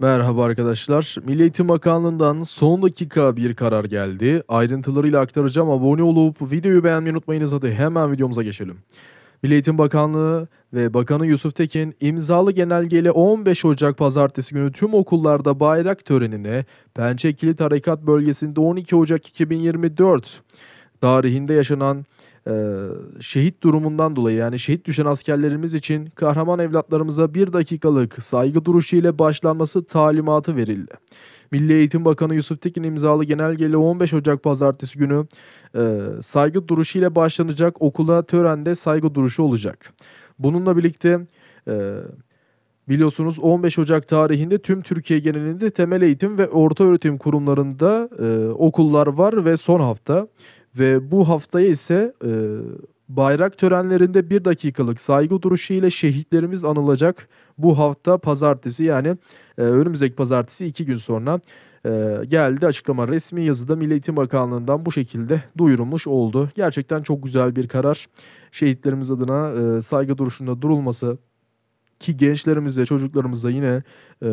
Merhaba arkadaşlar. Milli Eğitim Bakanlığı'ndan son dakika bir karar geldi. Ayrıntılarıyla aktaracağım. Abone olup videoyu beğenmeyi unutmayınız. Hadi hemen videomuza geçelim. Milli Eğitim Bakanlığı ve Bakanı Yusuf Tekin imzalı genelgeyle 15 Ocak pazartesi günü tüm okullarda bayrak törenine Pençe Kilit Harekat Bölgesi'nde 12 Ocak 2024 tarihinde yaşanan ee, şehit durumundan dolayı yani şehit düşen askerlerimiz için kahraman evlatlarımıza bir dakikalık saygı duruşu ile başlanması talimatı verildi. Milli Eğitim Bakanı Yusuf Tekin imzalı genelgeyle 15 Ocak pazartesi günü e, saygı duruşu ile başlanacak okula törende saygı duruşu olacak. Bununla birlikte e, biliyorsunuz 15 Ocak tarihinde tüm Türkiye genelinde temel eğitim ve orta öğretim kurumlarında e, okullar var ve son hafta ve bu haftaya ise e, bayrak törenlerinde bir dakikalık saygı duruşu ile şehitlerimiz anılacak. Bu hafta pazartesi yani e, önümüzdeki pazartesi iki gün sonra e, geldi açıklama resmi yazıda Milli Eğitim Bakanlığı'ndan bu şekilde duyurulmuş oldu. Gerçekten çok güzel bir karar. Şehitlerimiz adına e, saygı duruşunda durulması ki gençlerimize, çocuklarımıza yine e,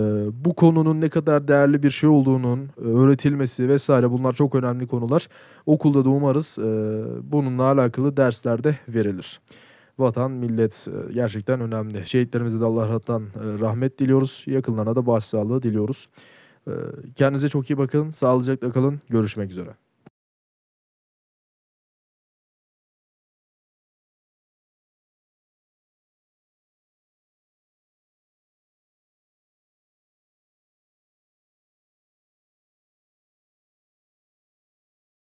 bu konunun ne kadar değerli bir şey olduğunun e, öğretilmesi vesaire bunlar çok önemli konular. Okulda da umarız e, bununla alakalı derslerde verilir. Vatan, millet e, gerçekten önemli. Şehitlerimize de Allah'tan e, rahmet diliyoruz. Yakınlarına da başsağlığı diliyoruz. E, kendinize çok iyi bakın. Sağlıcakla kalın. Görüşmek üzere.